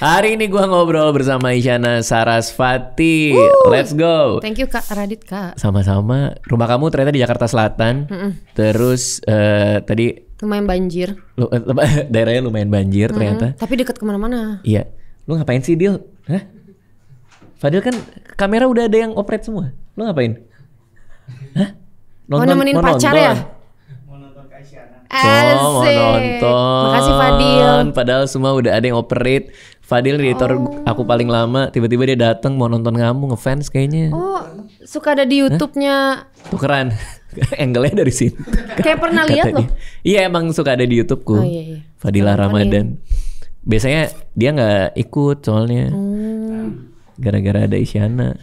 Hari ini gue ngobrol bersama Isyana Sarasvati. Woo! Let's go. Thank you Kak Radit Kak. Sama-sama. Rumah kamu ternyata di Jakarta Selatan. Mm -mm. Terus uh, tadi lumayan banjir. Lu, eh, daerahnya lumayan banjir mm -hmm. ternyata. Tapi deket kemana-mana. Iya. Lu ngapain sih Dil? Hah? Fadil kan kamera udah ada yang operate semua. Lu ngapain? Hah? Nonton, oh nemenin pacar ya? Asik. mau nonton. Makasih Fadil. Padahal semua udah ada yang operate. Fadil editor oh. aku paling lama, tiba-tiba dia datang mau nonton kamu, ngefans kayaknya. Oh, suka ada di YouTube-nya. Tuh keren, Angle-nya dari sini. Kayak pernah lihat loh. Iya, emang suka ada di YouTube-ku. Oh, iya, iya. Fadila Ramadan. Ya. Biasanya dia nggak ikut soalnya. Hmm. Gara-gara ada Isyana.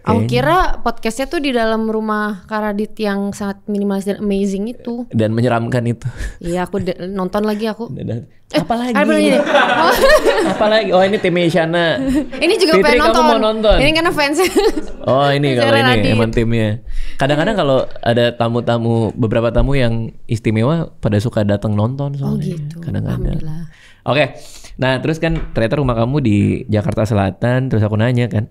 Aku kira podcastnya tuh di dalam rumah Karadit yang sangat minimalis dan amazing itu. Dan menyeramkan itu. Iya, aku nonton lagi aku. Apalagi? Eh, oh. Apalagi? Oh ini tim Isyana. ini juga Fitri, pengen nonton. kamu mau nonton? Ini karena fans. oh ini kalau ini Radit. emang timnya. Kadang-kadang kalau ada tamu-tamu, beberapa tamu yang istimewa pada suka datang nonton oh, soalnya. Oh gitu. Kadang-kadang. Oke, nah terus kan ternyata rumah kamu di Jakarta Selatan. Terus aku nanya kan,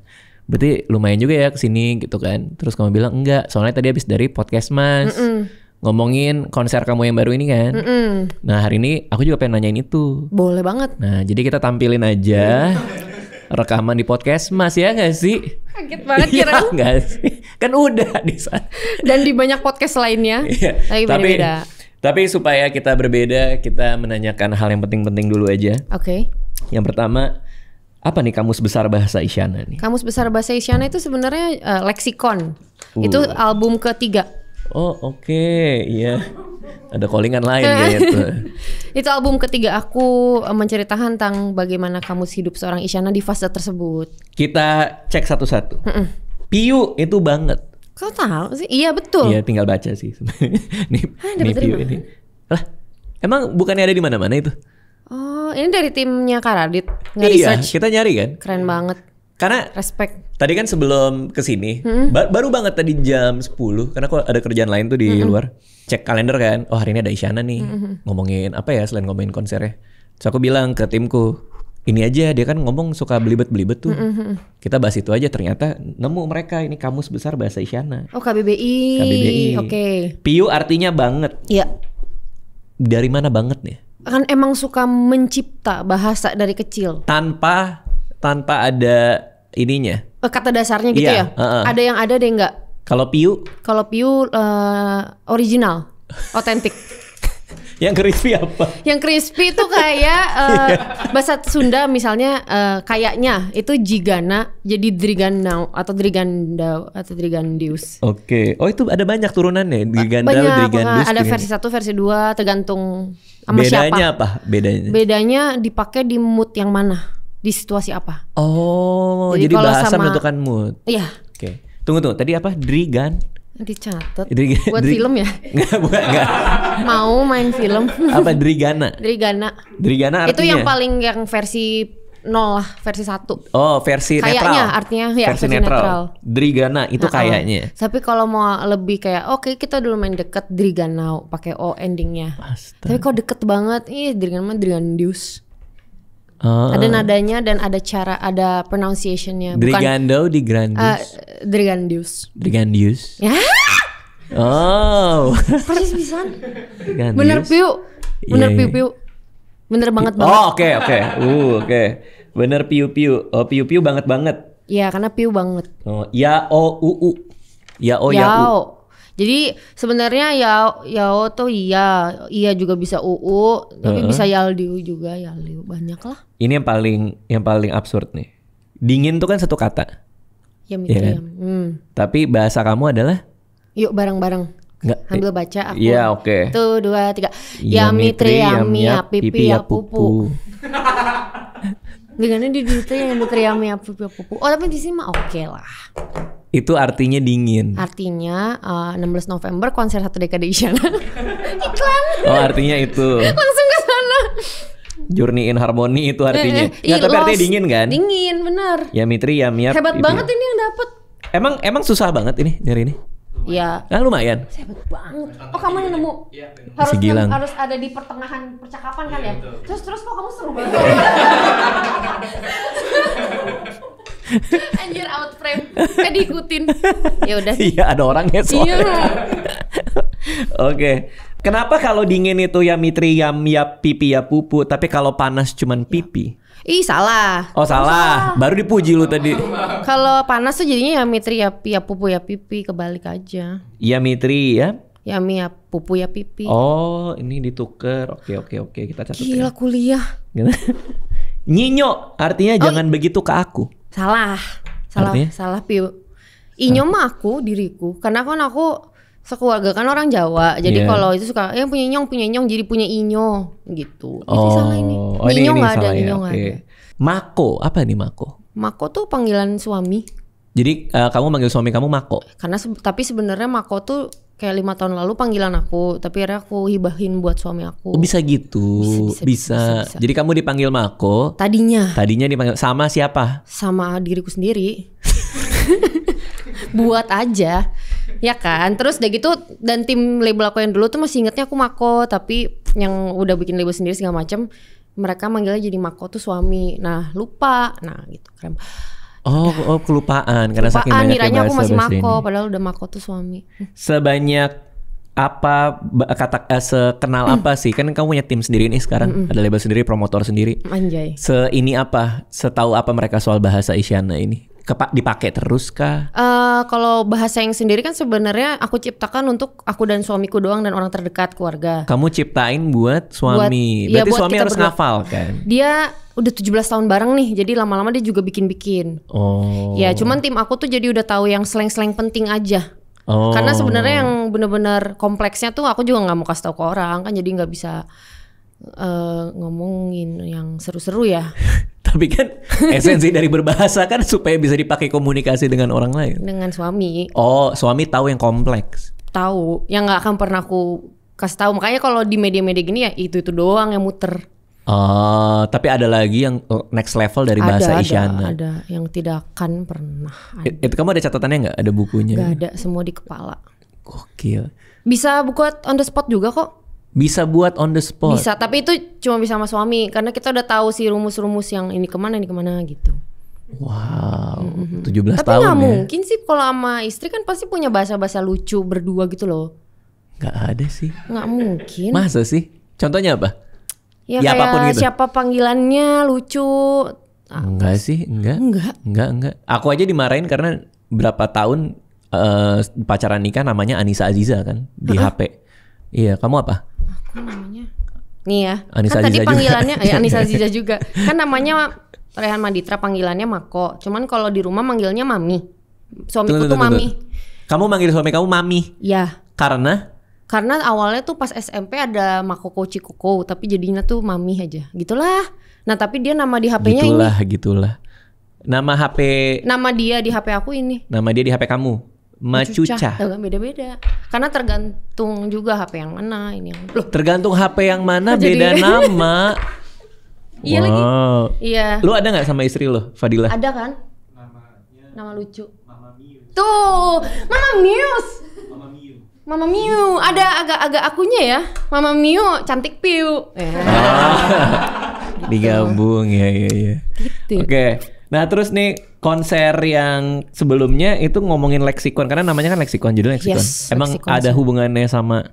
berarti lumayan juga ya kesini gitu kan terus kamu bilang enggak soalnya tadi habis dari podcast mas mm -mm. ngomongin konser kamu yang baru ini kan mm -mm. nah hari ini aku juga pengen nanyain itu boleh banget nah jadi kita tampilin aja rekaman di podcast mas ya nggak sih kaget banget iya, kira ya, nggak sih kan udah di sana dan di banyak podcast lainnya iya. lagi tapi -beda. tapi supaya kita berbeda kita menanyakan hal yang penting-penting dulu aja oke okay. yang pertama apa nih kamus besar bahasa Isyana nih? Kamus besar bahasa Isyana itu sebenarnya eh, uh, leksikon. Uh. Itu album ketiga. Oh oke, okay. iya. Ada callingan lain gitu. itu album ketiga aku eh, menceritakan tentang bagaimana kamus hidup seorang Isyana di fase tersebut. Kita cek satu-satu. Piu itu banget. Kau tahu sih? Iya betul. Iya tinggal baca sih. nih, ah, nih Piu ini. Lah, emang bukannya ada di mana-mana itu? Oh, ini dari timnya Karadit nyari Iya, research. kita nyari kan. Keren banget. Karena respect. Tadi kan sebelum kesini, hmm? ba baru banget tadi jam 10 karena aku ada kerjaan lain tuh di hmm. luar. Cek kalender kan. Oh, hari ini ada Isyana nih. Hmm. Ngomongin apa ya selain ngomongin konser ya. So aku bilang ke timku, ini aja dia kan ngomong suka belibet-belibet tuh. hmm Kita bahas itu aja ternyata nemu mereka ini kamus besar bahasa Isyana. Oh KBBI. KBBI. Oke. Okay. Piu artinya banget. Iya. Dari mana banget nih? kan emang suka mencipta bahasa dari kecil tanpa tanpa ada ininya eh, kata dasarnya gitu iya, ya uh -uh. ada yang ada deh nggak kalau piu kalau piu uh, original otentik yang crispy apa? Yang crispy itu kayak uh, bahasa Sunda misalnya uh, kayaknya itu jigana jadi driganau atau drigandau atau drigandius. Oke. Okay. Oh itu ada banyak turunannya driganda banyak, Banyak. Ada versi satu, versi dua tergantung sama bedanya siapa? apa? Bedanya? Bedanya dipakai di mood yang mana? Di situasi apa? Oh, jadi, jadi bahasa sama, menentukan mood. Iya. Oke. Okay. Tunggu tunggu, tadi apa? Drigan dicatat buat Dri, film ya nggak buat nggak mau main film apa Drigana Drigana Drigana artinya? itu yang paling yang versi nol lah versi satu. Oh versi kayaknya, netral. Kayaknya artinya ya versi, versi netral. netral. Drigana itu nah, kayaknya. Oh. Tapi kalau mau lebih kayak oke okay, kita dulu main deket Driganau pakai o endingnya. Astaga. Tapi kalau deket banget ih Drigana Drigandius. Uh, ada nadanya dan ada cara ada pronunciationnya. Drigando di Grandus. Uh, eh, Drigandius. Drigandius. Ya. Oh. Persis bisa Bener piu. Iya, Bener yeah. piu iya. piu. Bener banget oh, banget. Oh, oke oke. Uh, oke. Bener piu-piu. Oh, piu-piu banget banget. Iya, karena piu banget. Oh, ya o u u. Ya o ya, ya u. Jadi sebenarnya ya ya o tuh iya, iya juga bisa u u tapi uh -huh. bisa yaldiu juga, yaldiu banyak lah. Ini yang paling yang paling absurd nih. Dingin tuh kan satu kata. Yam itu ya kan? yam. Hmm. Tapi bahasa kamu adalah? Yuk bareng-bareng. Enggak. Eh, ambil baca aku. Iya, oke. Okay. Tuh dua tiga. Yami tri yami pipi ya pupu. Dengannya di dunia yang ya, pipi, ya, pupu. Oh tapi di sini mah oke okay lah. Itu artinya dingin. Artinya uh, eh, 16 November konser satu dekade Isyana. Iklan. Oh artinya itu. Langsung ke sana. Journey in Harmony itu artinya. Eh, eh, nah, tapi artinya dingin kan? Dingin benar. Ya Mitri ya Miap. Hebat banget ini yang dapet. Emang emang susah banget ini nyari ini. Iya. Nah, lumayan. Ya. Hebat ah, banget. Oh, kamu yang nemu. Iya. harus harus ada di pertengahan percakapan kan iya, ya. ya? Terus terus kok kamu seru banget. Anjir out frame. Eh diikutin. Ya udah. Iya, ada orang ya soalnya. Iya. Oke. Kenapa kalau dingin itu ya mitri, ya, ya pipi, ya pupu, tapi kalau panas cuman pipi? Ih salah. Oh salah. salah. Baru dipuji lu tadi. Kalau panas tuh jadinya ya Mitri ya, ya pupu ya pipi kebalik aja. Iya Mitri ya. Ya mi ya pupu ya pipi. Oh ini dituker. Oke oke oke kita catat. Ya. Gila ya. kuliah. Nyinyo artinya oh, jangan begitu ke aku. Salah. Salah. Artinya? Salah pi. Inyo mah aku diriku. Karena kan aku sekeluarga kan orang Jawa. Jadi yeah. kalau itu suka yang eh, punya nyong punya nyong jadi punya inyo gitu. Oh. Itu salah ini. Oh, oh ini inyo nggak ada, ya. inyo nggak okay. ada. Mako, apa nih Mako? Mako tuh panggilan suami. Jadi uh, kamu manggil suami kamu Mako? Karena se tapi sebenarnya Mako tuh kayak lima tahun lalu panggilan aku, tapi akhirnya aku hibahin buat suami aku. Oh, bisa gitu, bisa bisa, bisa. bisa, bisa. Jadi kamu dipanggil Mako? Tadinya. Tadinya dipanggil sama siapa? Sama diriku sendiri. buat aja ya kan terus udah gitu dan tim label aku yang dulu tuh masih ingetnya aku Mako tapi yang udah bikin label sendiri segala macem mereka manggilnya jadi Mako tuh suami nah lupa nah gitu keren Oh, oh kelupaan karena kelupaan, saking banyaknya aku masih Mako, ini. padahal udah Mako tuh suami. Sebanyak apa kata eh, sekenal mm. apa sih kan kamu punya tim sendiri nih sekarang mm ada label sendiri promotor sendiri anjay Seini apa setahu apa mereka soal bahasa Isyana ini kepak dipakai terus kah? Uh, kalau bahasa yang sendiri kan sebenarnya aku ciptakan untuk aku dan suamiku doang dan orang terdekat keluarga. Kamu ciptain buat suami. Buat, iya, Berarti ya, buat suami harus ngafal kan? Dia udah 17 tahun bareng nih. Jadi lama-lama dia juga bikin-bikin. Oh. Ya, cuman tim aku tuh jadi udah tahu yang slang-slang penting aja. Oh. Karena sebenarnya yang bener-bener kompleksnya tuh aku juga nggak mau kasih tahu ke orang kan jadi nggak bisa uh, ngomongin yang seru-seru ya. Tapi kan esensi dari berbahasa kan supaya bisa dipakai komunikasi dengan orang lain. Dengan suami. Oh, suami tahu yang kompleks. Tahu, yang nggak akan pernah aku kasih tahu. Makanya kalau di media-media gini ya itu itu doang yang muter. Oh, tapi ada lagi yang oh, next level dari ada, bahasa ada, Isyana. Ada, yang tidak akan pernah. Ada. Itu kamu ada catatannya nggak? Ada bukunya? Gak ada, semua di kepala. Gokil. Bisa buat on the spot juga kok. Bisa buat on the spot. Bisa, tapi itu cuma bisa sama suami karena kita udah tahu sih rumus-rumus yang ini kemana ini kemana gitu. Wow, mm -hmm. 17 tapi tahun. Tapi nggak ya. mungkin sih kalau sama istri kan pasti punya bahasa-bahasa lucu berdua gitu loh. nggak ada sih. nggak mungkin. Masa sih? Contohnya apa? Ya, ya kayak apapun gitu. siapa panggilannya lucu. Ah, enggak sih, enggak. Enggak. Enggak, enggak. Aku aja dimarahin karena berapa tahun uh, pacaran nikah namanya Anissa Aziza kan di uh -huh. HP. Iya, kamu apa? Aku namanya Nih ya. Anissa kan Aziza tadi panggilannya ya Anissa Aziza juga. Kan namanya Rehan Maditra panggilannya Mako. Cuman kalau di rumah manggilnya Mami. Suamiku tuh, tuh, tuh Mami. Kamu manggil suami kamu Mami? Iya. Karena? Karena awalnya tuh pas SMP ada Mako, Makoko Koko. tapi jadinya tuh Mami aja. Gitulah. Nah, tapi dia nama di HP-nya gitulah, ini. Gitulah, gitulah. Nama HP Nama dia di HP aku ini. Nama dia di HP kamu. Macuca. Beda-beda. Karena tergantung juga HP yang mana ini yang. Loh, tergantung HP yang mana oh, beda jadi... nama. Iya wow. lagi. Iya. Lu ada nggak sama istri lo, Fadila? Ada kan? Namanya Nama lucu. Mama Miu. Tuh, Mama Mius. Mama Miu. Mama Miu, ada agak-agak akunya ya. Mama Miu cantik piu. Eh. Ah. Digabung ya, ya, ya. Gitu. Oke. Okay. Nah, terus nih konser yang sebelumnya itu ngomongin leksikon karena namanya kan leksikon judul leksikon. Yes, Emang leksikon ada sih. hubungannya sama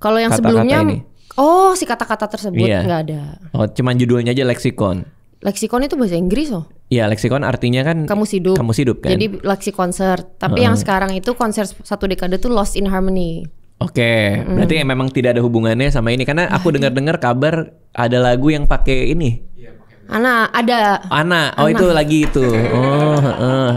Kalau yang kata -kata sebelumnya ini? oh si kata-kata tersebut iya. nggak ada. Oh, cuman judulnya aja leksikon. Leksikon itu bahasa Inggris loh. Iya, leksikon artinya kan kamu hidup. Kamu hidup kan. Jadi leksikon konser. Tapi uh -huh. yang sekarang itu konser satu dekade tuh Lost in Harmony. Oke, okay. mm. berarti memang tidak ada hubungannya sama ini karena aku nah, iya. dengar-dengar kabar ada lagu yang pakai ini. Iya, Ana ada. Ana. Oh Ana. itu lagi itu. Oh. Uh. Uh.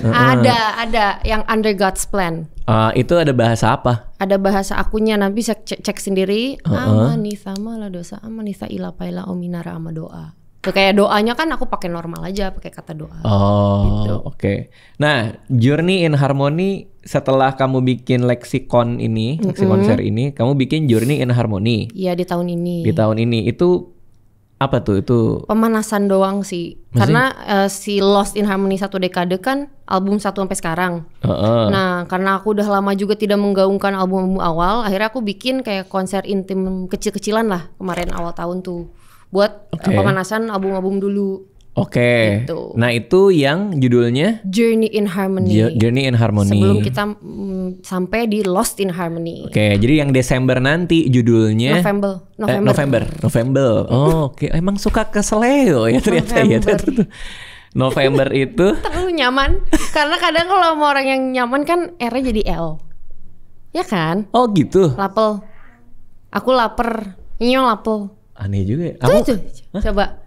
Ada, ada yang Under God's Plan. Uh, itu ada bahasa apa? Ada bahasa akunya nanti bisa cek, cek sendiri. Uh -uh. Amani sama lah dosa amani ila paila ominara ama doa. Tuh kayak doanya kan aku pakai normal aja, pakai kata doa. Oh, gitu. oke. Okay. Nah, Journey in Harmony setelah kamu bikin leksikon ini, leksikon mm -hmm. share ini, kamu bikin Journey in Harmony. Iya, di tahun ini. Di tahun ini itu apa tuh itu? Pemanasan doang sih. Maksudnya? Karena uh, si Lost in Harmony satu dekade kan album satu sampai sekarang. Uh -uh. Nah, karena aku udah lama juga tidak menggaungkan album, album awal, akhirnya aku bikin kayak konser intim kecil-kecilan lah kemarin awal tahun tuh buat okay. pemanasan album-album dulu. Oke. Okay. Gitu. Nah itu yang judulnya Journey in Harmony. Journey in Harmony. Sebelum kita mm, sampai di Lost in Harmony. Oke, okay, jadi yang Desember nanti judulnya November. Eh, November. Eh, November. November. Oh, oke. Okay. Emang suka ke Seleo ya ternyata iya, November. ya. Ternyata tuh. November itu terlalu nyaman karena kadang kalau mau orang yang nyaman kan r jadi L. Ya kan? Oh gitu. Lapel. Aku lapar. nyong lapel. Aneh juga ya. Aku, tuh. Coba.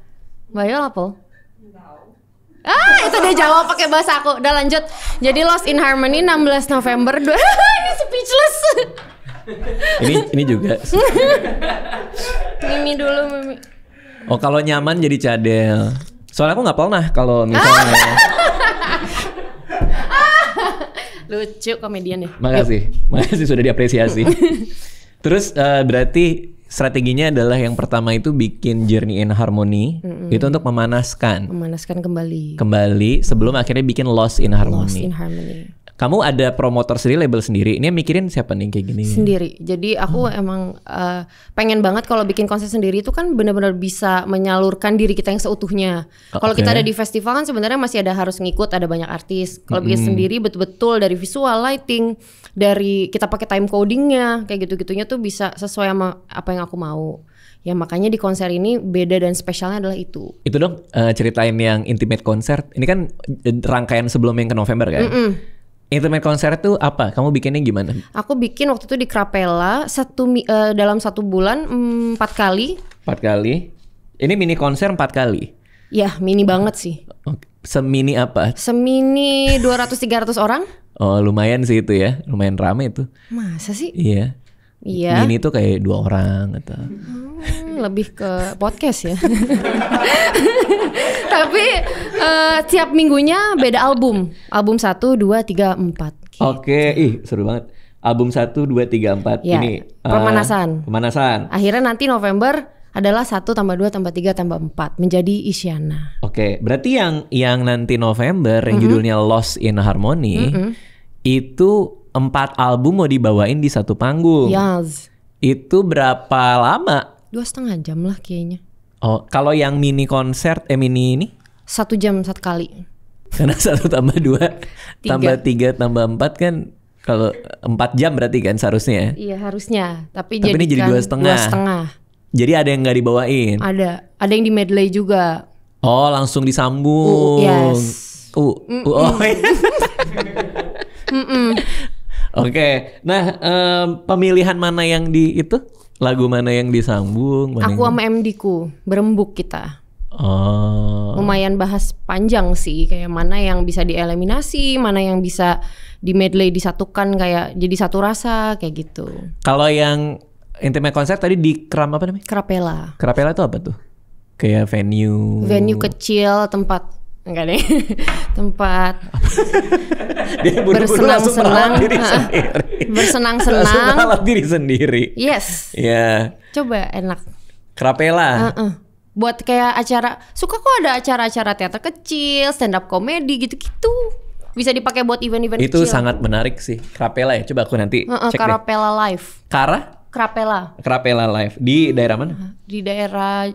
Bayo lapel. Ah, itu dia jawab pakai bahasa aku. Udah lanjut. Jadi Lost in Harmony 16 November. ini speechless. ini ini juga. Mimi dulu Mimi. Oh, kalau nyaman jadi cadel. Soalnya aku nggak pernah kalau misalnya. Lucu komedian ya. Makasih. Makasih sudah diapresiasi. Terus uh, berarti strateginya adalah yang pertama itu bikin journey in harmony mm-hmm. itu untuk memanaskan memanaskan kembali kembali sebelum akhirnya bikin loss in harmony loss in harmony kamu ada promotor sendiri, label sendiri. Ini mikirin siapa nih kayak gini? Sendiri. Jadi aku hmm. emang uh, pengen banget kalau bikin konser sendiri itu kan benar-benar bisa menyalurkan diri kita yang seutuhnya. Okay. Oh, kalau kita ada di festival kan sebenarnya masih ada harus ngikut, ada banyak artis. Kalau hmm. bikin sendiri betul-betul dari visual, lighting, dari kita pakai time codingnya, kayak gitu-gitunya tuh bisa sesuai sama apa yang aku mau. Ya makanya di konser ini beda dan spesialnya adalah itu. Itu dong uh, ceritain yang intimate konser. Ini kan eh, rangkaian sebelumnya yang ke November kan? Mm -mm. Internet konser tuh apa? Kamu bikinnya gimana? Aku bikin waktu itu di Krapela satu uh, dalam satu bulan mm, empat mm, kali. Empat kali. Ini mini konser empat kali. Ya, mini banget sih. Semini apa? Semini 200-300 orang. Oh, lumayan sih itu ya. Lumayan rame itu. Masa sih? Iya. Iya. Mini tuh kayak dua orang atau. Hmm, lebih ke podcast ya. tapi uh, tiap minggunya beda album. Album satu dua tiga empat Oke, ih seru banget. Album satu dua tiga empat ya, ini eh, pemanasan. Uh, pemanasan. Akhirnya nanti November adalah satu tambah dua tambah tiga tambah empat menjadi Isyana. Oke, berarti yang yang nanti November yang mm -hmm. judulnya Lost in Harmony mm -hmm. itu empat album mau dibawain di satu panggung. Yes. Itu berapa lama? Dua setengah jam lah kayaknya. Oh, kalau yang mini konser, eh mini ini? Satu jam satu kali. Karena satu tambah dua, tiga. tambah tiga, tambah empat kan kalau empat jam berarti kan seharusnya? Ya? Iya harusnya, tapi, tapi ini jadi dua setengah. Dua setengah. Jadi ada yang nggak dibawain? Ada, ada yang di medley juga. Oh langsung disambung. Uh, yes. Uh, oh. Oke, okay. nah um, pemilihan mana yang di itu? lagu mana yang disambung? Mana aku yang... sama MD ku berembuk kita. Oh. Lumayan bahas panjang sih kayak mana yang bisa dieliminasi, mana yang bisa di medley disatukan kayak jadi satu rasa kayak gitu. Kalau yang intimate konser tadi di Kram apa namanya? Krapela. Krapela itu apa tuh? Kayak venue. Venue kecil tempat enggak deh tempat bersenang-senang bersenang-senang malah diri sendiri yes ya yeah. coba enak krapela uh -uh. buat kayak acara suka kok ada acara-acara teater kecil stand up komedi gitu-gitu bisa dipakai buat event-event itu kecil. sangat menarik sih krapela ya coba aku nanti uh -uh, cek krapela live kara krapela krapela live di daerah mana di daerah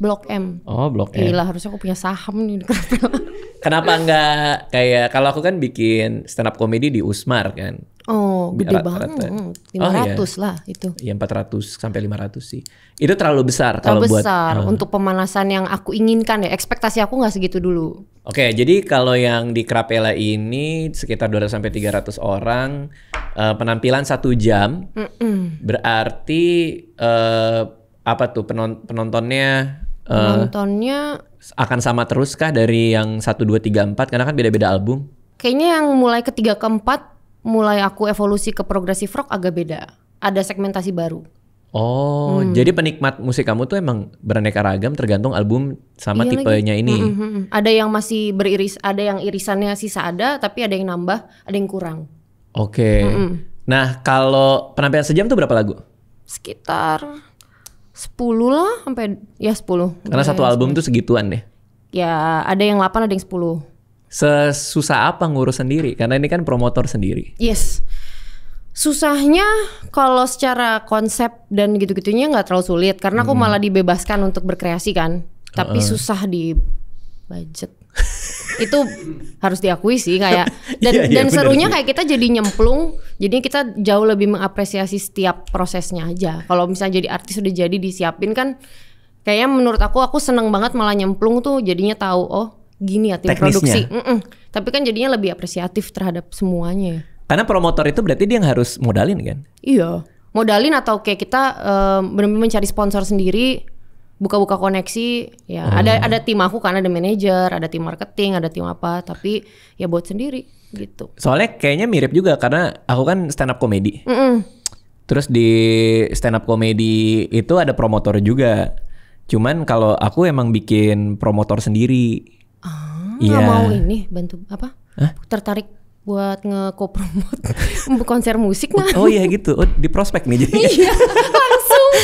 Blok M. Oh, Blok M. Gila, harusnya aku punya saham nih di Capella. Kenapa enggak kayak kalau aku kan bikin stand up comedy di Usmar kan. Oh, gede banget. Rata. 500 oh, hmm, iya. lah itu. Iya, 400 sampai 500 sih. Itu terlalu besar terlalu kalau besar buat ah. untuk pemanasan yang aku inginkan ya. Ekspektasi aku nggak segitu dulu. Oke, okay, jadi kalau yang di Krapela ini sekitar 200 sampai 300 orang, uh, penampilan satu jam. Mm -mm. Berarti uh, apa tuh penontonnya Uh, Nontonnya akan sama terus kah dari yang 1 2 3 4 karena kan beda-beda album? Kayaknya yang mulai ketiga keempat mulai aku evolusi ke progresif rock agak beda. Ada segmentasi baru. Oh, hmm. jadi penikmat musik kamu tuh emang beraneka ragam tergantung album sama iya tipenya lagi. ini. Mm hmm, Ada yang masih beriris, ada yang irisannya sisa ada, tapi ada yang nambah, ada yang kurang. Oke. Okay. Mm hmm. Nah, kalau penampilan sejam tuh berapa lagu? Sekitar 10 lah sampai ya 10. Karena satu ya, album 10. tuh segituan deh. Ya, ada yang 8, ada yang 10. Sesusah apa ngurus sendiri? Karena ini kan promotor sendiri. Yes. Susahnya kalau secara konsep dan gitu-gitunya nggak terlalu sulit karena aku hmm. malah dibebaskan untuk berkreasi kan. Tapi uh -uh. susah di budget. itu harus diakui sih kayak iya, dan yeah, yeah, dan serunya bener. kayak kita jadi nyemplung jadi kita jauh lebih mengapresiasi setiap prosesnya aja kalau misalnya jadi artis udah jadi disiapin kan kayaknya menurut aku aku seneng banget malah nyemplung tuh jadinya tahu oh gini ya tim Teknisnya. produksi mm -mm. tapi kan jadinya lebih apresiatif terhadap semuanya karena promotor itu berarti dia yang harus modalin kan iya modalin atau kayak kita um, eh, benar-benar mencari sponsor sendiri buka-buka koneksi ya hmm. ada ada tim aku kan ada manajer ada tim marketing ada tim apa tapi ya buat sendiri gitu soalnya kayaknya mirip juga karena aku kan stand up komedi mm -mm. terus di stand up komedi itu ada promotor juga cuman kalau aku emang bikin promotor sendiri ah ya. mau ini bantu apa Hah? tertarik buat nge-co-promote konser musik oh, mah. Oh iya gitu. Oh, di prospek nih jadi. Iya.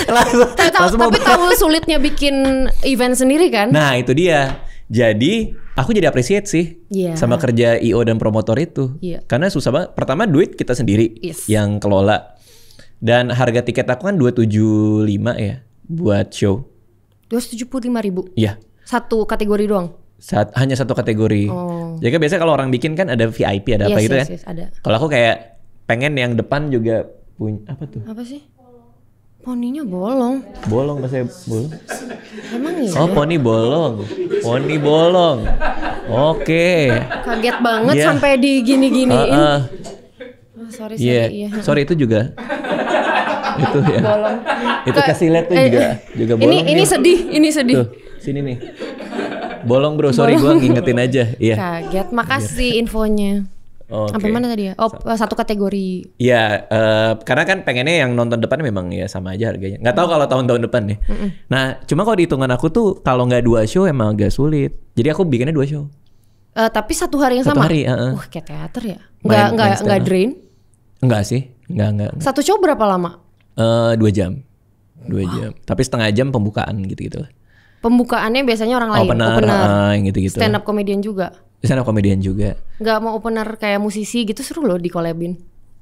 langsung, tapi, tahu sulitnya bikin event sendiri kan? Nah itu dia. Jadi aku jadi appreciate sih yeah. sama kerja IO dan promotor itu. Yeah. Karena susah banget. Pertama duit kita sendiri yes. yang kelola. Dan harga tiket aku kan dua tujuh lima ya buat show. dua tujuh puluh lima ribu? Iya. Satu kategori doang? Saat, hanya satu kategori. Oh. Jadi ya kan biasanya kalau orang bikin kan ada VIP, ada yes, apa gitu yes, kan. Yes, ada. Kalau aku kayak pengen yang depan juga punya apa tuh? Apa sih? Poninya bolong. Bolong bahasa bolong. Emang iya? Oh, poni bolong. Poni bolong. Oke. Okay. Kaget banget yeah. sampai gini giniin Uh, uh. Oh, sorry, iya. sorry. Yeah. Iya. Sorry itu juga. itu ya. Bolong. Itu kasih lihat tuh eh, juga eh, juga bolong. Ini nih. Ya. ini sedih, ini sedih. Tuh, sini nih. Bolong, Bro. Sorry bolong. gua ngingetin aja. Iya. Yeah. Kaget. Makasih infonya. Okay. Sampai mana tadi ya? Oh, satu kategori. Iya, uh, karena kan pengennya yang nonton depan memang ya sama aja harganya. Nggak tahu hmm. kalau tahun-tahun depan nih. Mm -mm. Nah, cuma kalau dihitungan aku tuh kalau nggak dua show emang agak sulit. Jadi aku bikinnya dua show. Uh, tapi satu hari yang satu sama. Satu hari, uh -uh. Wah, kayak teater ya. Nggak main, nggak main nggak drain? Nggak sih, nggak, nggak. Satu show berapa lama? Eh, uh, dua jam. Dua wow. jam. Tapi setengah jam pembukaan gitu-gitu Pembukaannya biasanya orang lain, opener, opener. Uh, gitu-gitu. Stand up comedian juga di sana komedian juga. nggak mau opener kayak musisi gitu seru loh di kolabin.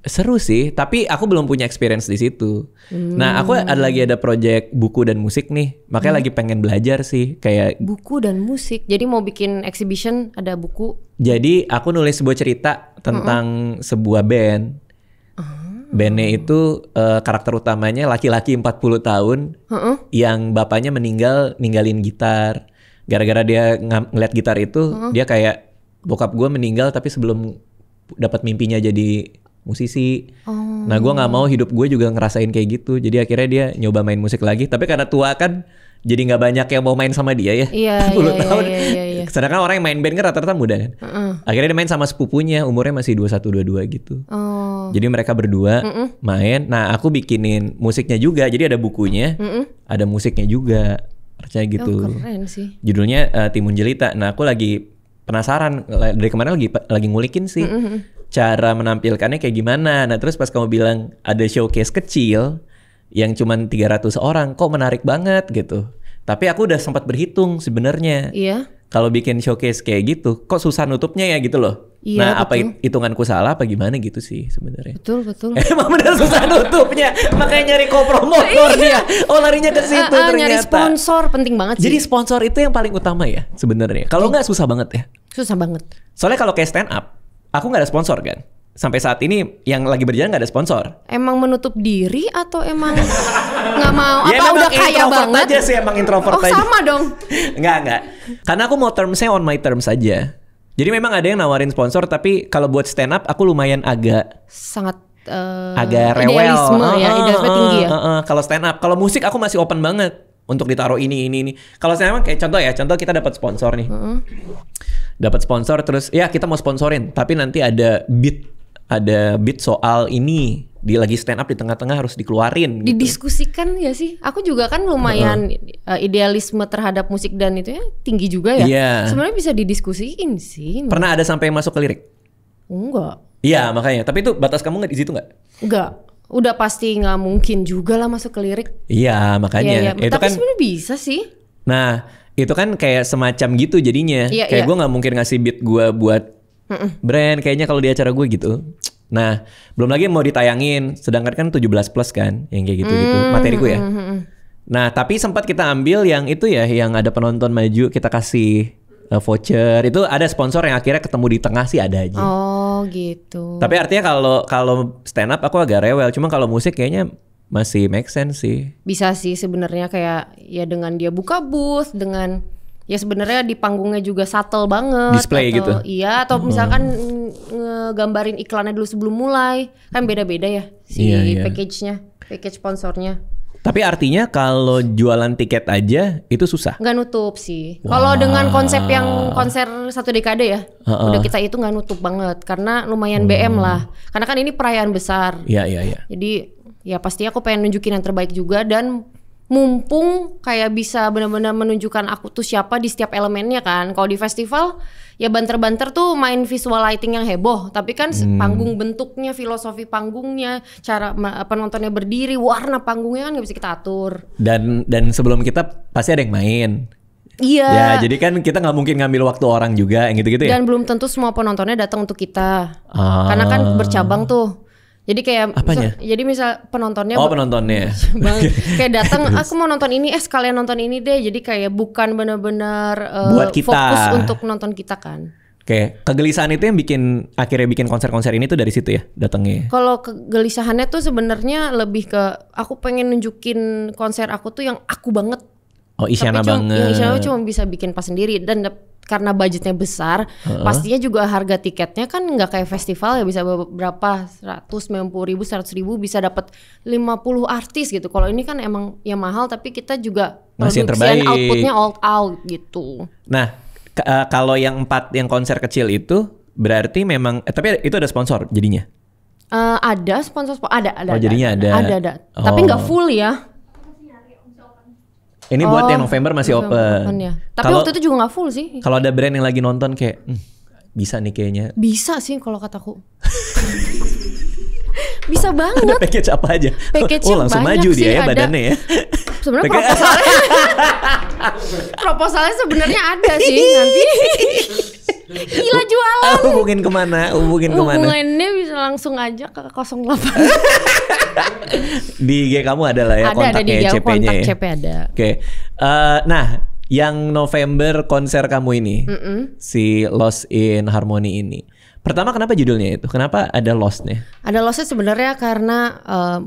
Seru sih, tapi aku belum punya experience di situ. Hmm. Nah, aku hmm. ada lagi ada project buku dan musik nih. Makanya hmm. lagi pengen belajar sih kayak buku dan musik. Jadi mau bikin exhibition ada buku. Jadi aku nulis sebuah cerita tentang hmm. sebuah band. Bene ah. Bandnya itu uh, karakter utamanya laki-laki 40 tahun uh-uh. yang bapaknya meninggal ninggalin gitar. Gara-gara dia ng ngeliat gitar itu, uh-uh. dia kayak bokap gue meninggal tapi sebelum dapat mimpinya jadi musisi. Oh. Nah, gue nggak mau hidup gue juga ngerasain kayak gitu. Jadi akhirnya dia nyoba main musik lagi. Tapi karena tua kan, jadi nggak banyak yang mau main sama dia ya. Iya. 10 iya, iya, tahun. Iya, iya, iya. Sedangkan orang yang main band kan rata-rata muda kan. Uh -uh. Akhirnya dia main sama sepupunya, umurnya masih dua satu dua dua gitu. Oh. Jadi mereka berdua uh -uh. main. Nah, aku bikinin musiknya juga. Jadi ada bukunya, uh -uh. ada musiknya juga. Percaya gitu. Oh, keren sih. Judulnya uh, Timun Jelita. Nah, aku lagi penasaran dari kemarin lagi lagi ngulikin sih mm -hmm. cara menampilkannya kayak gimana. Nah terus pas kamu bilang ada showcase kecil yang cuma 300 orang, kok menarik banget gitu. Tapi aku udah sempat berhitung sebenarnya. Iya. Kalau bikin showcase kayak gitu, kok susah nutupnya ya gitu loh. Iya, nah, betul. apa hitunganku salah apa gimana gitu sih sebenarnya? Betul, betul. Emang benar susah nutupnya, makanya nyari kopromotor iya. dia. Oh, larinya ke situ uh, uh, ternyata. Nyari sponsor penting banget sih. Jadi sponsor itu yang paling utama ya sebenarnya. Kalau iya. nggak susah banget ya. Susah banget. Soalnya kalau kayak stand up, aku nggak ada sponsor kan. Sampai saat ini yang lagi berjalan nggak ada sponsor. Emang menutup diri atau emang nggak mau? ya, udah kaya banget? aja sih emang introvert oh, aja. sama dong. nggak nggak. Karena aku mau termsnya on my terms aja. Jadi memang ada yang nawarin sponsor, tapi kalau buat stand up aku lumayan agak sangat uh, agak rewel. Idealisme uh, ya, idealisme uh, tinggi ya. Uh, uh, kalau stand up, kalau musik aku masih open banget untuk ditaruh ini ini ini. Kalau saya emang kayak contoh ya, contoh kita dapat sponsor nih. Uh -uh dapat sponsor terus ya kita mau sponsorin tapi nanti ada beat ada beat soal ini di lagi stand up di tengah-tengah harus dikeluarin gitu. didiskusikan ya sih aku juga kan lumayan uh, idealisme terhadap musik dan itu ya tinggi juga ya yeah. sebenarnya bisa didiskusiin sih pernah enggak. ada sampai masuk ke lirik enggak iya makanya tapi itu batas kamu nggak di situ nggak enggak udah pasti nggak mungkin juga lah masuk ke lirik iya makanya ya, ya. itu tapi kan sebenarnya bisa sih Nah, itu kan kayak semacam gitu jadinya. Iya, kayak iya. gue nggak mungkin ngasih beat gue buat mm -mm. brand kayaknya kalau di acara gue gitu. Nah, belum lagi mau ditayangin, sedangkan kan 17 plus kan, yang kayak gitu-gitu. Mm, Materi gue ya. Mm, mm, mm. Nah, tapi sempat kita ambil yang itu ya, yang ada penonton maju, kita kasih eh, voucher. Itu ada sponsor yang akhirnya ketemu di tengah sih ada aja. Oh, gitu. Tapi artinya kalau kalau stand up aku agak rewel, cuma kalau musik kayaknya masih make sense sih. Bisa sih sebenarnya kayak ya dengan dia buka booth dengan ya sebenarnya di panggungnya juga subtle banget display atau, gitu iya atau hmm. misalkan hmm. ngegambarin iklannya dulu sebelum mulai kan beda-beda ya si iya, iya. package-nya package sponsornya tapi artinya kalau jualan tiket aja itu susah nggak nutup sih wow. kalau dengan konsep yang konser satu dekade ya uh-uh. udah kita itu nggak nutup banget karena lumayan hmm. BM lah karena kan ini perayaan besar iya iya iya jadi ya pasti aku pengen nunjukin yang terbaik juga dan mumpung kayak bisa benar-benar menunjukkan aku tuh siapa di setiap elemennya kan. Kalau di festival ya banter-banter tuh main visual lighting yang heboh, tapi kan hmm. panggung bentuknya, filosofi panggungnya, cara penontonnya berdiri, warna panggungnya kan nggak bisa kita atur. Dan dan sebelum kita pasti ada yang main. Iya. Ya, jadi kan kita nggak mungkin ngambil waktu orang juga yang gitu-gitu ya. Dan belum tentu semua penontonnya datang untuk kita. Ah. Karena kan bercabang tuh. Jadi kayak Apanya? Misal, jadi misal penontonnya Oh, penontonnya. Bang, kayak datang aku mau nonton ini eh sekalian nonton ini deh. Jadi kayak bukan benar-benar uh, fokus untuk nonton kita kan. Oke, kegelisahan itu yang bikin akhirnya bikin konser-konser ini tuh dari situ ya datangnya. Ya? Kalau kegelisahannya tuh sebenarnya lebih ke aku pengen nunjukin konser aku tuh yang aku banget. Oh, Isyana Tapi banget. Ya, yang Isyana cuma bisa bikin pas sendiri dan karena budgetnya besar, uh-huh. pastinya juga harga tiketnya kan nggak kayak festival ya bisa berapa seratus puluh ribu, seratus ribu bisa dapat 50 artis gitu. Kalau ini kan emang ya mahal, tapi kita juga Masih produksi outputnya all out gitu. Nah, uh, kalau yang empat yang konser kecil itu berarti memang, eh, tapi itu ada sponsor jadinya. Uh, ada sponsor, ada ada. Oh ada, jadinya ada. Ada ada. ada. Oh. Tapi nggak oh. full ya. Ini oh, buat yang November masih open. open ya. Tapi kalo, waktu itu juga nggak full sih. Kalau ada brand yang lagi nonton kayak hm, bisa nih kayaknya. Bisa sih kalau kataku. bisa banget. Ada package apa aja? Package oh, langsung maju sih, dia ya badannya ya. Sebenarnya proposalnya proposalnya sebenarnya ada sih nanti. Gila jualan. Hubungin kemana? Hubungin kemana? Hubungannya bisa langsung aja ke 08 di IG kamu ada lah ya ada, kontaknya ada di cp kontak ya. CP ada. Oke. Okay. Uh, eh, nah, yang November konser kamu ini, mm -mm. si Lost in Harmony ini. Pertama kenapa judulnya itu? Kenapa ada lostnya? Ada lostnya sebenarnya karena uh,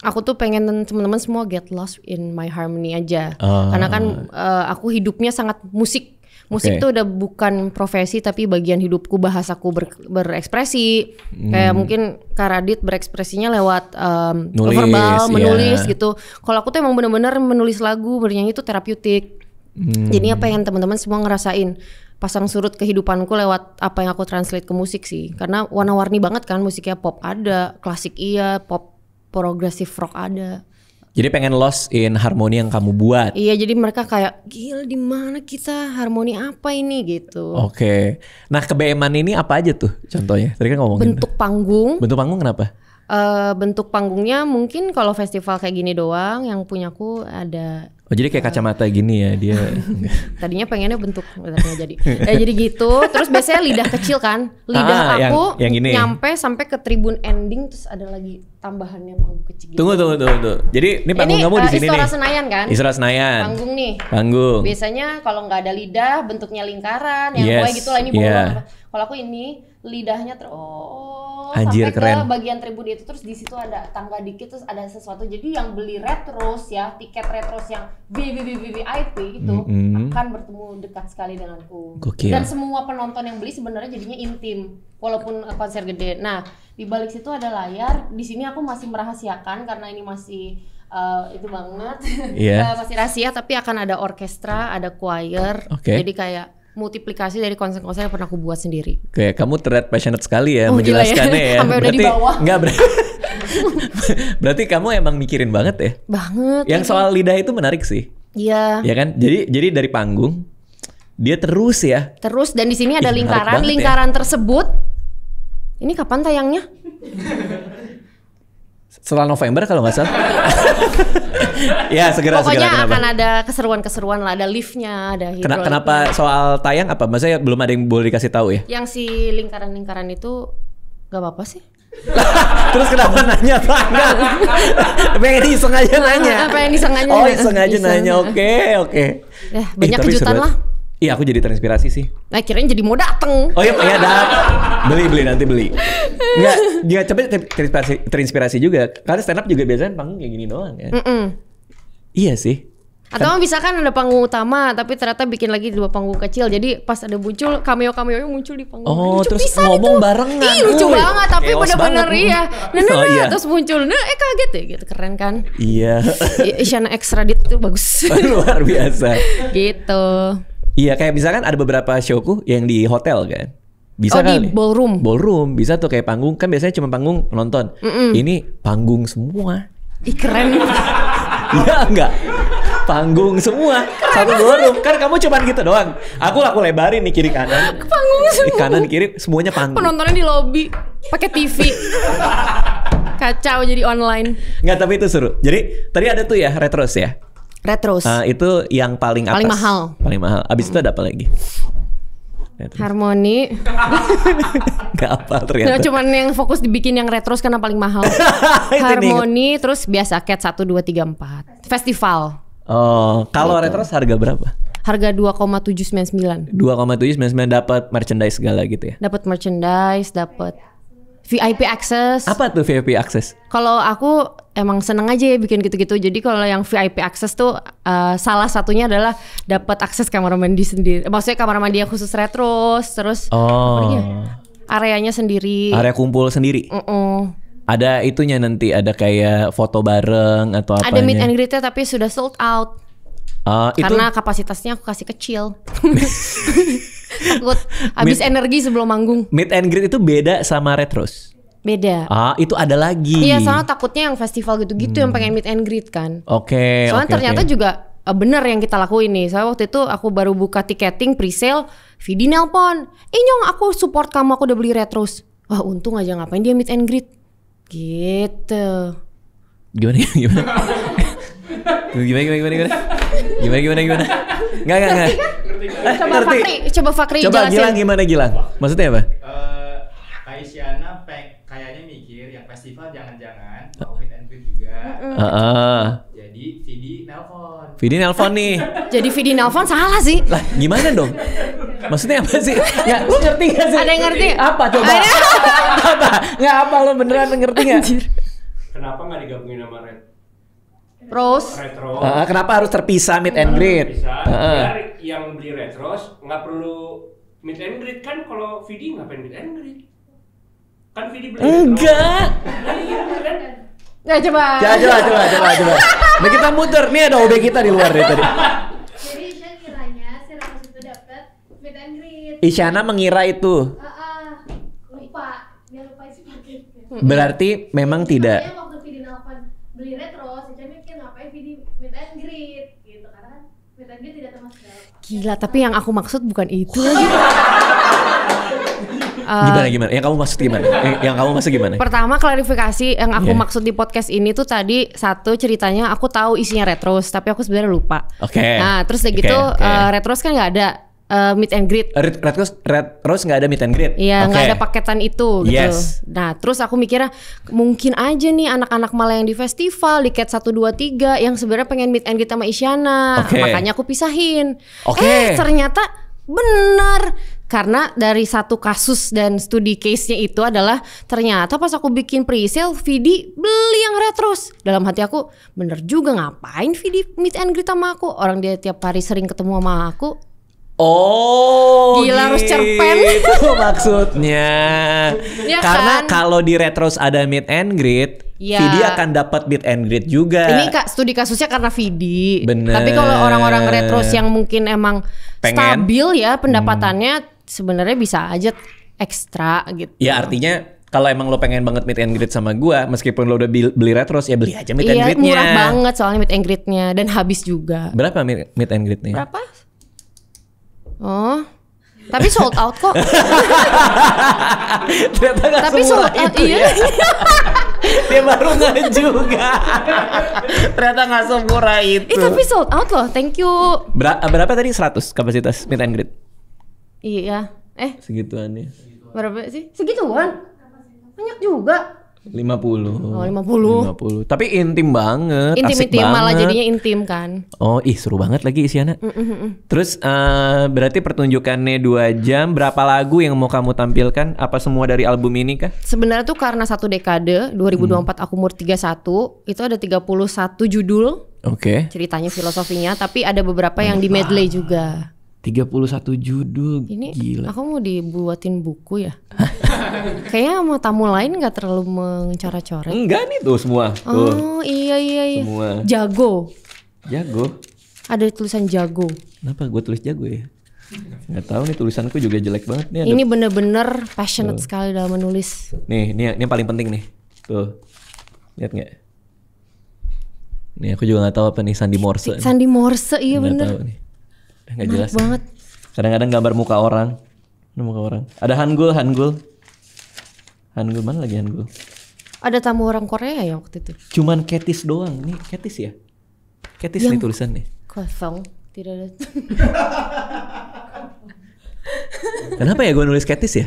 aku tuh pengen teman-teman semua get lost in my harmony aja. Uh. Karena kan uh, aku hidupnya sangat musik Musik okay. tuh udah bukan profesi tapi bagian hidupku, bahasaku ber, berekspresi. Hmm. Kayak mungkin Karadit berekspresinya lewat um, nulis, verbal, iya. menulis yeah. gitu. Kalau aku tuh emang bener-bener menulis lagu, bernyanyi itu terapeutik. Hmm. Jadi apa yang teman-teman semua ngerasain pasang surut kehidupanku lewat apa yang aku translate ke musik sih. Karena warna-warni banget kan musiknya pop ada, klasik iya, pop progresif rock ada. Jadi pengen lost in harmoni yang kamu buat. Iya, jadi mereka kayak gil di mana kita harmoni apa ini gitu. Oke. Okay. Nah, kebeeman ini apa aja tuh contohnya? Tadi kan ngomongin. Bentuk panggung. Bentuk panggung kenapa? Uh, bentuk panggungnya mungkin kalau festival kayak gini doang yang punyaku ada Oh jadi kayak eh. kacamata gini ya dia. Tadinya pengennya bentuk ternyata jadi. ya jadi gitu. Terus biasanya lidah kecil kan. Lidah ah, aku yang, yang gini. nyampe sampai ke tribun ending terus ada lagi tambahannya panggung kecil. Gitu. Tunggu tunggu tunggu tunggu. Jadi ini panggung ini, kamu uh, di eh, sini nih. Istora Senayan kan? Istora Senayan. Panggung nih. Panggung. Biasanya kalau nggak ada lidah bentuknya lingkaran yang yes. gitu gitulah ini bola. Iya. Yeah. Kalau aku ini lidahnya ter oh Anjir, sampai keren. ke bagian tribun itu terus di situ ada tangga dikit terus ada sesuatu. Jadi yang beli retros ya, tiket retros yang VIP itu mm -hmm. akan bertemu dekat sekali denganku. Gokil. Dan semua penonton yang beli sebenarnya jadinya intim walaupun konser gede. Nah, di balik situ ada layar di sini aku masih merahasiakan karena ini masih uh, itu banget yeah. Iya. uh, masih rahasia tapi akan ada orkestra ada choir okay. jadi kayak multiplikasi dari konsep-konsep yang pernah aku buat sendiri. Oke, kamu terlihat passionate sekali ya oh, ya. menjelaskannya ya. ya. Sampai berarti, udah di bawah. Enggak, berarti, berarti kamu emang mikirin banget ya? Banget. Yang ya. soal lidah itu menarik sih. Iya. Yeah. Ya kan? Jadi jadi dari panggung dia terus ya. Terus dan di sini ada Ih, lingkaran, ya. lingkaran ya. tersebut ini kapan tayangnya? Setelah November kalau nggak salah. ya segera Pokoknya segera. Pokoknya akan ada keseruan-keseruan lah, ada liftnya, ada hidrol. kenapa soal tayang apa? Maksudnya belum ada yang boleh dikasih tahu ya? Yang si lingkaran-lingkaran itu nggak apa-apa sih. Terus kenapa nanya tanggal? pengen iseng aja nah, nanya. Pengen iseng aja. Oh iseng aja nanya. Oke oke. Okay. Ya, banyak eh, kejutan lah. Iya aku jadi terinspirasi sih. Nah jadi mau dateng. Oh iya, iya dateng. beli beli nanti beli. Enggak, dia ya, coba terinspirasi, terinspirasi juga. Karena stand up juga biasanya panggung kayak gini doang ya. Mm -mm. Iya sih. Atau kan. misalkan ada panggung utama tapi ternyata bikin lagi dua panggung kecil. Jadi pas ada muncul cameo cameo yang muncul di panggung. Oh, lucu terus ngomong itu. barengan. Ih, lucu Uy, banget tapi benar benar iya. Nah, nah, oh, nah, iya. terus muncul. Nah, eh kaget ya gitu. Keren kan? Iya. Isyana Extradit itu bagus. Luar biasa. gitu. Iya kayak misalkan ada beberapa showku yang di hotel kan. Bisa oh, kan? di ballroom. Ballroom bisa tuh kayak panggung kan biasanya cuma panggung nonton. Mm -mm. Ini panggung semua. Ih keren. Iya enggak? Panggung semua. Satu ballroom. Kan kamu cuman gitu doang. Aku aku lebarin nih kiri kanan. Panggung semua. kanan kiri semuanya panggung. Penontonnya di lobby pakai TV. Kacau jadi online. Enggak, tapi itu seru. Jadi tadi ada tuh ya retros ya retros Uh, itu yang paling atas. Paling mahal. Paling mahal. Abis itu ada apa lagi? Retros. Harmoni. Gak apa ternyata. Nah, cuman yang fokus dibikin yang retros karena paling mahal. Harmoni, terus biasa cat 1 2 3 4. Festival. Oh, kalau gitu. retros harga berapa? Harga 2,799. 2,799 dapat merchandise segala gitu ya. Dapat merchandise, dapat VIP access. Apa tuh VIP access? Kalau aku emang seneng aja ya bikin gitu-gitu. Jadi kalau yang VIP access tuh uh, salah satunya adalah dapat akses kamar mandi sendiri. Eh, maksudnya kamar mandi yang khusus retro, terus oh. Ya? areanya sendiri. Area kumpul sendiri. Mm -mm. Ada itunya nanti ada kayak foto bareng atau apa? Ada meet and greetnya tapi sudah sold out. Uh, Karena itu... kapasitasnya aku kasih kecil. Takut habis energi sebelum manggung. Meet and greet itu beda sama retros. Beda. Ah, itu ada lagi. Iya, soalnya takutnya yang festival gitu-gitu hmm. yang pengen meet and greet kan. Oke. Okay, soalnya okay, ternyata okay. juga eh, bener yang kita lakuin nih. soalnya waktu itu aku baru buka tiketing pre-sale, Vidi nelpon, Inyong, eh, yang aku support kamu, aku udah beli retros." Wah, untung aja ngapain dia meet and greet. Gitu. gimana gimana gimana? Gimana gimana gimana? gimana, gimana, gimana? Enggak, enggak, enggak. Eh, coba ngerti. Fakri, coba Fakri coba jelasin. Gilang gimana Gilang? Maksudnya apa? Uh, eh, Kaisyana peng, kayaknya mikir yang festival jangan-jangan mau hit and quit juga. Uh, uh. Jadi Vidi nelpon. Vidi nelpon nih. Jadi Vidi nelpon salah sih. Lah, gimana dong? Maksudnya apa sih? Nggak, lu ngerti gak sih? Ada yang ngerti? Apa coba? apa? Enggak apa, lu beneran ngerti nggak? Kenapa enggak digabungin sama Red Terus, retro. Uh, kenapa harus terpisah mid and grade? Terpisah, uh. yang beli retro nggak perlu mid and grade kan kalau nggak ngapain mid and grade? Kan VD beli Enggak. Nah, iya kan? Ya, coba. Ya, coba coba coba coba. Nah kita muter, nih ada OB kita di luar deh tadi. Jadi Isyana mengira itu. Uh, lupa, lupa Berarti memang tidak. beli retro, meet and greet gitu karena kan meet tidak termasuk gila tapi yang aku maksud bukan itu lagi eh, gimana gimana? Yang kamu maksud gimana? Yang, yang kamu maksud gimana? Pertama klarifikasi yang aku yeah. maksud di podcast ini tuh tadi satu ceritanya aku tahu isinya retros tapi aku sebenarnya lupa. Oke. Okay. Nah terus segitu gitu okay, okay. Uh, eh, retros kan nggak ada uh, meet and greet. Red, Red Rose Red Rose nggak ada meet and greet. Iya, okay. ada paketan itu gitu. Yes. Nah, terus aku mikirnya mungkin aja nih anak-anak malah yang di festival di Cat satu tiga tiga yang sebenarnya pengen meet and greet sama Isyana. Okay. Makanya aku pisahin. Okay. Eh, ternyata benar karena dari satu kasus dan studi case-nya itu adalah ternyata pas aku bikin pre-sale Vidi beli yang retros dalam hati aku bener juga ngapain Vidi meet and greet sama aku orang dia tiap hari sering ketemu sama aku Oh, gila harus cerpen. Itu maksudnya. ya Karena kan? kalau di Retros ada meet and greet, Ya. Vidi akan dapat meet and greet juga. Ini kak studi kasusnya karena Vidi. Bener. Tapi kalau orang-orang retros yang mungkin emang Pengen. stabil ya hmm. pendapatannya hmm. sebenarnya bisa aja ekstra gitu. Ya artinya kalau emang lo pengen banget meet and greet sama gua meskipun lo udah beli retros ya beli aja meet iya, and greetnya murah banget soalnya meet and greetnya dan habis juga berapa meet, meet and greetnya berapa Oh. Tapi sold out kok. Tapi sold out itu iya. Ya. Dia baru nggak juga. Ternyata nggak semurah itu. Eh tapi sold out loh. Thank you. Ber berapa tadi 100 kapasitas meet and greet? Iya. Eh. Segituan ya. Berapa sih? Segituan. Banyak juga lima puluh oh, lima puluh lima puluh tapi intim banget intim asik intim banget. malah jadinya intim kan oh ih seru banget lagi Isyana. Mm mm, mm -mm. terus uh, berarti pertunjukannya dua jam berapa lagu yang mau kamu tampilkan apa semua dari album ini kah sebenarnya tuh karena satu dekade 2024 hmm. aku umur 31 itu ada 31 judul Oke. Okay. Ceritanya filosofinya, tapi ada beberapa yang di medley juga. 31 judul. Ini gila. aku mau dibuatin buku ya. Kayaknya sama tamu lain nggak terlalu mencara coret Enggak nih tuh semua. Tuh. Oh iya iya iya. Semua. Jago. Jago. Ada tulisan jago. Kenapa gue tulis jago ya? Nggak tahu nih tulisanku juga jelek banget nih. Ini bener-bener passionate tuh. sekali dalam menulis. Nih, ini, ini yang paling penting nih. Tuh. Lihat nggak? Nih aku juga nggak tahu apa nih Sandi Morse. Sandi Morse iya bener. nih gak jelas banget kadang-kadang gambar muka orang muka orang ada Hangul Hangul Hangul mana lagi Hangul ada tamu orang Korea ya waktu itu cuman ketis doang nih ketis ya ketis Yang nih tulisan nih kosong tidak ada kenapa ya gue nulis ketis ya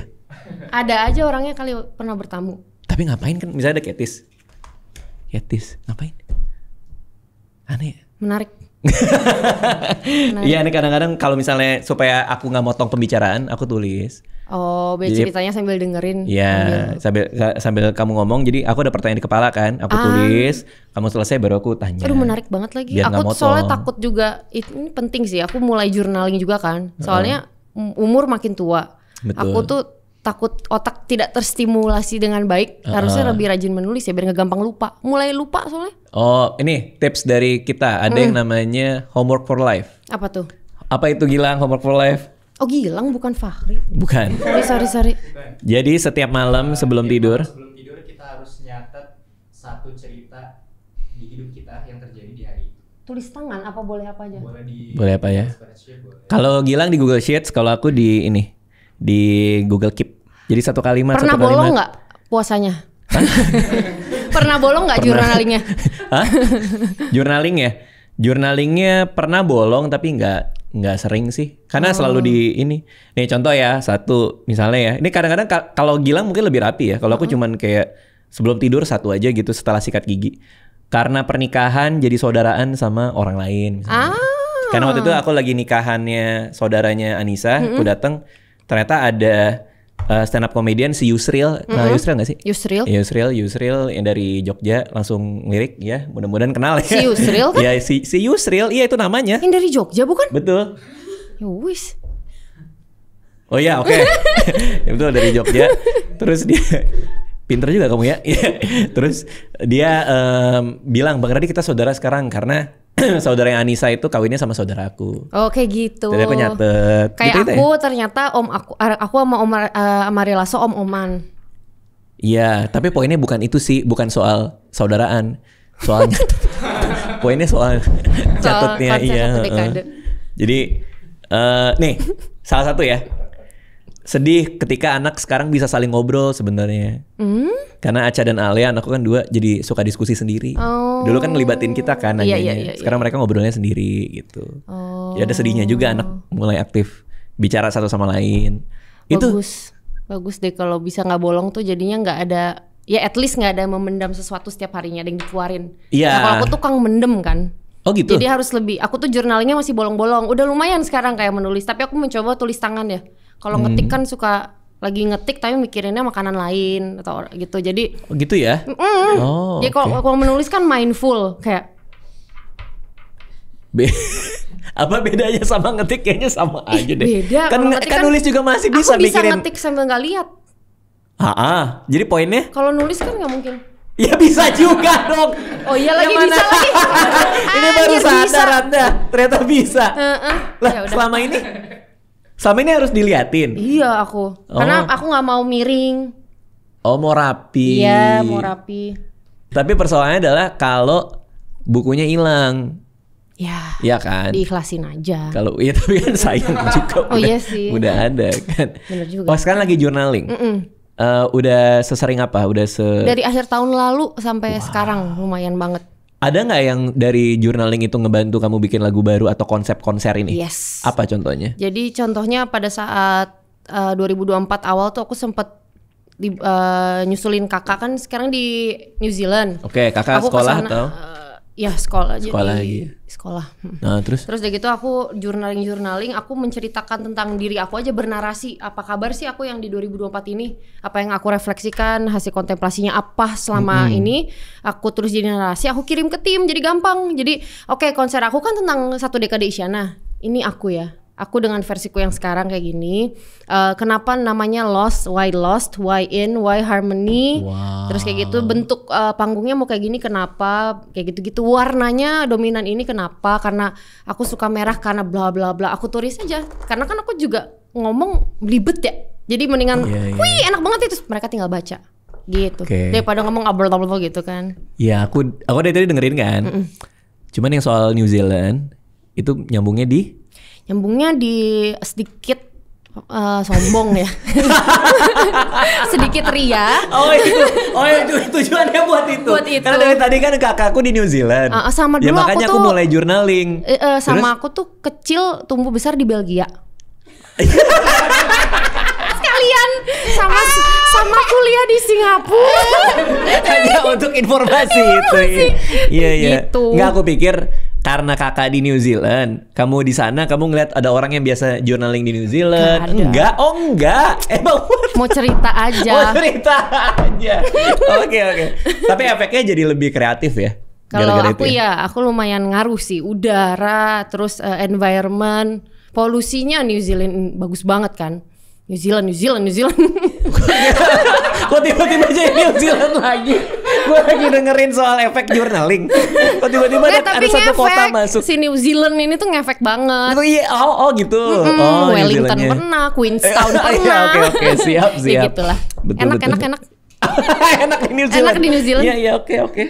ada aja orangnya kali pernah bertamu tapi ngapain kan misalnya ada ketis ketis ngapain aneh menarik Iya, nah. kadang-kadang kalau misalnya supaya aku nggak motong pembicaraan, aku tulis. Oh, biar jadi, ceritanya sambil dengerin. Iya, sambil sambil kamu ngomong, jadi aku ada pertanyaan di kepala kan, aku ah. tulis, kamu selesai baru aku tanya. Aduh menarik banget lagi. Biar aku soalnya takut juga ini penting sih, aku mulai jurnaling juga kan. Soalnya uh. umur makin tua. Betul. Aku tuh takut otak tidak terstimulasi dengan baik uh. harusnya lebih rajin menulis ya biar nggak gampang lupa mulai lupa soalnya oh ini tips dari kita ada hmm. yang mm. namanya homework for life apa tuh apa itu Gilang homework for life Oh Gilang bukan Fahri. Bukan. sorry sorry sorry. Jadi setiap malam sebelum tidur. sebelum tidur kita harus nyatet satu cerita di hidup kita yang terjadi di hari itu. Tulis tangan apa boleh apa aja? Boleh di. Boleh apa ya? Kalau Gilang di Google Sheets, kalau aku di ini di Google Keep. Jadi satu kalimat Pernah satu kalimat. bolong nggak puasanya? pernah bolong nggak jurnalingnya? Jurnaling ya? Jurnalingnya pernah bolong tapi nggak nggak sering sih. Karena oh. selalu di ini. Nih contoh ya satu misalnya ya. Ini kadang-kadang kalau Gilang mungkin lebih rapi ya. Kalau aku hmm. cuman kayak sebelum tidur satu aja gitu setelah sikat gigi. Karena pernikahan jadi saudaraan sama orang lain. Ah. Karena waktu itu aku lagi nikahannya saudaranya Anissa, mm -hmm. aku datang ternyata ada uh, eh, stand up comedian si Yusril, mm -hmm. Yusril gak sih? Yusril. Yusril, Yusril yang dari Jogja langsung ngirik ya, mudah-mudahan kenal ya. Si Yusril kan? Iya, si si Yusril, iya itu namanya. Yang dari Jogja bukan? Betul. Yowis. Ya, oh iya, oke. Okay. Ya, betul dari Jogja. Terus dia pinter juga kamu ya. Terus dia um, bilang, Bang Radi kita saudara sekarang karena saudara yang Anissa itu kawinnya sama saudara aku. Oh kayak gitu. Jadi aku nyatet. Kayak gitu, aku ya? ternyata om aku, aku sama om uh, Marila eh, so om oman. Iya, tapi poinnya bukan itu sih, bukan soal saudaraan, soal poinnya soal, soal catetnya iya. Uh. Jadi uh, nih salah satu ya sedih ketika anak sekarang bisa saling ngobrol sebenarnya. Hmm? Karena Aca dan Alia anakku kan dua jadi suka diskusi sendiri. Oh. Dulu kan ngelibatin kita kan iya, nanyanya. yeah, yeah, yeah. sekarang mereka ngobrolnya sendiri gitu. Oh. Ya ada sedihnya juga oh. anak mulai aktif bicara satu sama lain. Bagus. Itu bagus deh kalau bisa nggak bolong tuh jadinya nggak ada ya at least nggak ada memendam sesuatu setiap harinya ada yang dikeluarin. Iya. Yeah. kalau aku tuh kang mendem kan. Oh gitu. Jadi harus lebih. Aku tuh jurnalnya masih bolong-bolong. Udah lumayan sekarang kayak menulis, tapi aku mencoba tulis tangan ya. Kalau hmm. ngetik kan suka lagi ngetik tapi mikirinnya makanan lain atau gitu. Jadi oh, gitu ya. Mm, -mm. oh. Jadi kalau okay. kalau menulis kan mindful kayak Be apa bedanya sama ngetik kayaknya sama aja deh. Beda. Kan, kan, kan nulis juga masih bisa aku bisa ngetik sambil nggak lihat. Ah, jadi poinnya? Kalau nulis kan nggak mungkin. Ya bisa juga dong. Oh iya lagi mana? bisa lagi. Ini baru sadar Anda, ternyata bisa. Uh -uh. Lah, ya udah. selama ini sama ini harus diliatin. Iya aku. Oh. Karena aku nggak mau miring. Oh mau rapi. Iya mau rapi. Tapi persoalannya adalah kalau bukunya hilang. Ya. Ya kan. Diikhlasin aja. Kalau iya tapi kan sayang juga. Oh udah, iya sih. Udah ada kan. Bener juga. Pas oh, kan lagi journaling. Mm -mm. Uh, udah sesering apa? Udah se. Dari akhir tahun lalu sampai wow. sekarang lumayan banget. Ada nggak yang dari journaling itu ngebantu kamu bikin lagu baru atau konsep konser ini? Yes. Apa contohnya? Jadi contohnya pada saat eh, uh, 2024 awal tuh aku sempet di, uh, nyusulin kakak kan sekarang di New Zealand. Oke, okay, kakak aku sekolah kesana, atau? Uh, Ya sekolah, sekolah jadi lagi. sekolah. Hmm. Nah terus? Terus dari gitu aku jurnaling jurnaling aku menceritakan tentang diri aku aja bernarasi. Apa kabar sih aku yang di 2024 ini? Apa yang aku refleksikan, hasil kontemplasinya apa selama mm -hmm. ini? Aku terus jadi narasi, aku kirim ke tim, jadi gampang. Jadi oke okay, konser aku kan tentang satu dekade Isyana. Ini aku ya aku dengan versiku yang sekarang kayak gini uh, kenapa namanya lost why lost why in why harmony wow. terus kayak gitu bentuk uh, panggungnya mau kayak gini kenapa kayak gitu gitu warnanya dominan ini kenapa karena aku suka merah karena bla bla bla aku turis aja karena kan aku juga ngomong belibet ya jadi mendingan yeah, yeah. wih enak banget itu mereka tinggal baca gitu okay. daripada ngomong abal-abal gitu kan ya aku aku dari tadi dengerin kan mm -mm. cuman yang soal New Zealand itu nyambungnya di nyambungnya di sedikit uh, sombong ya sedikit ria oh itu oh itu tujuannya buat itu buat itu karena dari tadi kan kakakku di New Zealand uh, sama ya, dulu ya makanya aku, tuh, aku mulai journaling uh, uh, sama Terus? aku tuh kecil tumbuh besar di Belgia sekalian sama sama kuliah di Singapura hanya untuk informasi itu iya. iya iya gitu. nggak aku pikir karena kakak di New Zealand, kamu di sana kamu ngeliat ada orang yang biasa journaling di New Zealand? Enggak, oh enggak. Emang mau cerita aja. mau cerita aja. Oke oke. Okay, okay. Tapi efeknya jadi lebih kreatif ya. Kalau aku ya? ya, aku lumayan ngaruh sih udara, terus uh, environment, polusinya New Zealand bagus banget kan. New Zealand, New Zealand, New Zealand. Kok tiba-tiba jadi New Zealand lagi? gue lagi dengerin soal efek journaling. Kok tiba-tiba ada, ada satu kota masuk. Si New Zealand ini tuh ngefek banget. oh, iya, oh, oh gitu. Mm -hmm. oh, Wellington pernah, Queenstown oh, iya, pernah. Oke oke, okay, siap siap. ya Betul, enak, betul. enak enak enak. di New Zealand. Enak di New Zealand. Iya iya oke oke.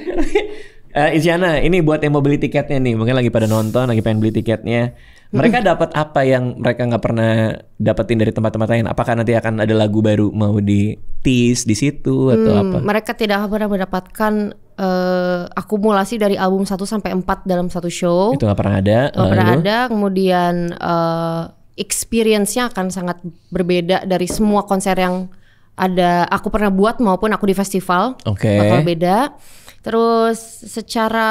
Uh, eh, Isyana, ini buat yang mau beli tiketnya nih, mungkin lagi pada nonton, lagi pengen beli tiketnya. Mereka dapat apa yang mereka nggak pernah dapetin dari tempat-tempat lain? Apakah nanti akan ada lagu baru mau di artis di situ atau hmm, apa? Mereka tidak pernah mendapatkan uh, akumulasi dari album 1 sampai 4 dalam satu show. Itu nggak pernah ada. Gak pernah ada. Kemudian uh, experience-nya akan sangat berbeda dari semua konser yang ada aku pernah buat maupun aku di festival. Oke. Okay. Bakal beda. Terus secara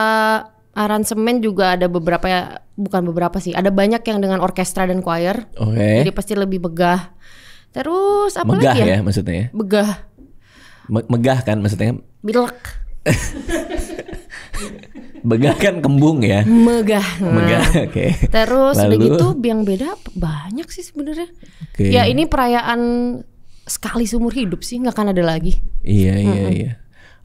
aransemen juga ada beberapa ya bukan beberapa sih ada banyak yang dengan orkestra dan choir okay. jadi pasti lebih begah. Terus apa megah lagi ya? ya maksudnya ya? Begah. Me megah kan maksudnya? Bilek. Begah kan kembung ya. Megah. Nah. Megah, oke. Okay. Terus Lalu, udah gitu yang beda banyak sih sebenarnya. Okay. Ya ini perayaan sekali seumur hidup sih, nggak akan ada lagi. Iya, iya, -hmm. iya.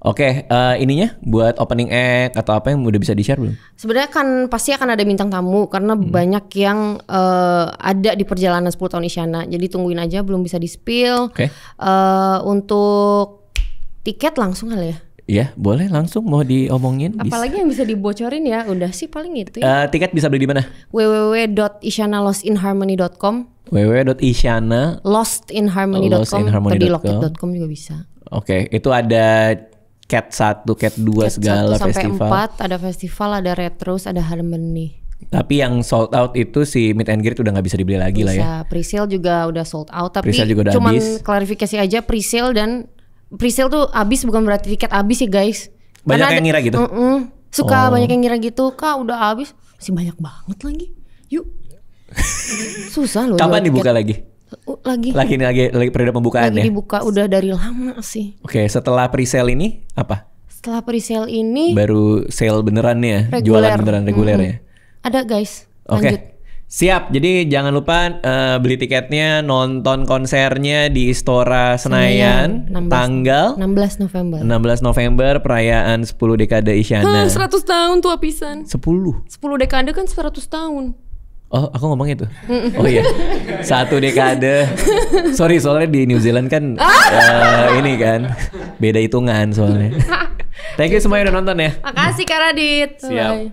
Oke, okay, uh, eh, ininya buat opening act atau apa yang udah bisa di-share belum? Sebenarnya kan pasti akan ada bintang tamu karena hmm. banyak yang uh, ada di perjalanan 10 tahun Isyana. Jadi tungguin aja belum bisa di-spill. Oke. Okay. Uh, eh, untuk tiket langsung kali ya? Iya, boleh langsung mau diomongin. Apalagi bisa. yang bisa dibocorin ya, udah sih paling itu ya. Uh, tiket bisa beli di mana? www.isyana.lostinharmony.com www.isyanalostinharmony.com lostinharmony.com atau di juga bisa. Oke, okay, itu ada cat 1, cat 2 cat segala 1 sampai 4 ada festival, ada retros, ada harmony. Tapi yang sold out itu si Mid and Greet udah nggak bisa dibeli lagi bisa. lah ya. Presale juga udah sold out tapi cuma juga udah cuman habis. klarifikasi aja presale dan presale tuh habis bukan berarti tiket habis sih ya, guys. Banyak Karena yang ngira gitu. Mm -mm, suka oh. banyak yang ngira gitu, Kak udah habis. Masih banyak banget lagi. Yuk. Susah loh. Kapan dibuka tiket. lagi? lagi lagi lagi lagi periode pembukaan lagi ya. dibuka udah dari lama sih. Oke, okay, setelah pre-sale ini apa? Setelah pre-sale ini baru sale beneran ya, jualan beneran reguler -hmm. ya. Ada guys. Oke. Okay. Siap. Jadi jangan lupa uh, beli tiketnya, nonton konsernya di Istora Senayan, Senayan 16, tanggal 16 November. 16 November perayaan 10 dekade Isyana. Hah, 100 tahun tua pisan. 10. 10 dekade kan 100 tahun. Oh, aku ngomong itu. Oh iya. Satu dekade. Sorry, soalnya di New Zealand kan uh, ini kan beda hitungan soalnya. Thank you semua yang udah nonton ya. Makasih Kak Radit. Siap.